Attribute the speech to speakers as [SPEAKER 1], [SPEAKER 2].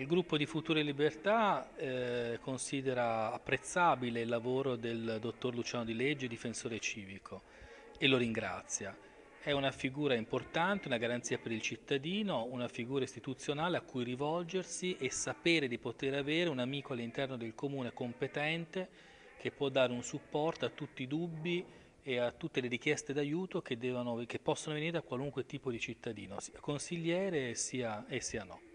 [SPEAKER 1] il gruppo di Future Libertà eh, considera apprezzabile il lavoro del dottor Luciano Di Legge, difensore civico, e lo ringrazia. È una figura importante, una garanzia per il cittadino, una figura istituzionale a cui rivolgersi e sapere di poter avere un amico all'interno del comune competente che può dare un supporto a tutti i dubbi e a tutte le richieste d'aiuto che, che, possono venire da qualunque tipo di cittadino, sia consigliere sia, e sia no.